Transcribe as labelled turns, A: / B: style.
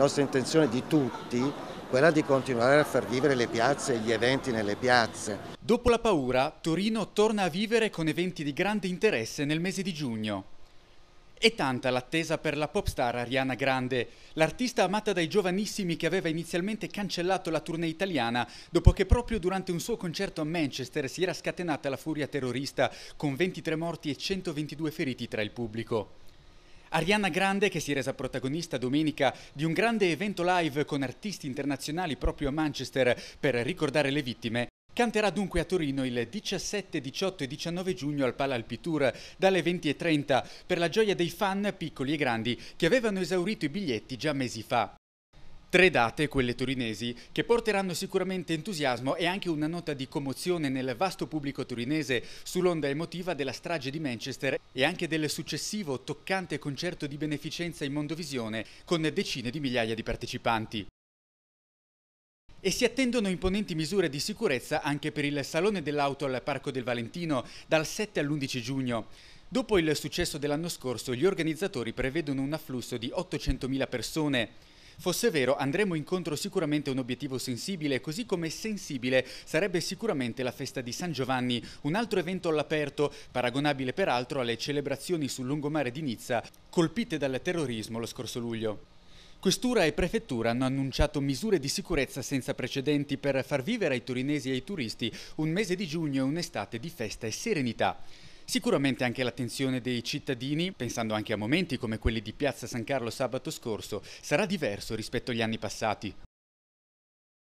A: nostra intenzione di tutti quella di continuare a far vivere le piazze e gli eventi nelle piazze.
B: Dopo la paura, Torino torna a vivere con eventi di grande interesse nel mese di giugno. È tanta l'attesa per la popstar Ariana Grande, l'artista amata dai giovanissimi che aveva inizialmente cancellato la tournée italiana dopo che proprio durante un suo concerto a Manchester si era scatenata la furia terrorista con 23 morti e 122 feriti tra il pubblico. Arianna Grande, che si è resa protagonista domenica di un grande evento live con artisti internazionali proprio a Manchester per ricordare le vittime, Canterà dunque a Torino il 17, 18 e 19 giugno al Palalpi Tour dalle 20.30 per la gioia dei fan piccoli e grandi che avevano esaurito i biglietti già mesi fa. Tre date, quelle torinesi, che porteranno sicuramente entusiasmo e anche una nota di commozione nel vasto pubblico torinese sull'onda emotiva della strage di Manchester e anche del successivo toccante concerto di beneficenza in Mondovisione con decine di migliaia di partecipanti. E si attendono imponenti misure di sicurezza anche per il Salone dell'Auto al Parco del Valentino dal 7 all'11 giugno. Dopo il successo dell'anno scorso, gli organizzatori prevedono un afflusso di 800.000 persone. Fosse vero, andremo incontro sicuramente a un obiettivo sensibile, così come sensibile sarebbe sicuramente la festa di San Giovanni, un altro evento all'aperto, paragonabile peraltro alle celebrazioni sul lungomare di Nizza, colpite dal terrorismo lo scorso luglio. Questura e prefettura hanno annunciato misure di sicurezza senza precedenti per far vivere ai torinesi e ai turisti un mese di giugno e un'estate di festa e serenità. Sicuramente anche l'attenzione dei cittadini, pensando anche a momenti come quelli di Piazza San Carlo sabato scorso, sarà diverso rispetto agli anni passati,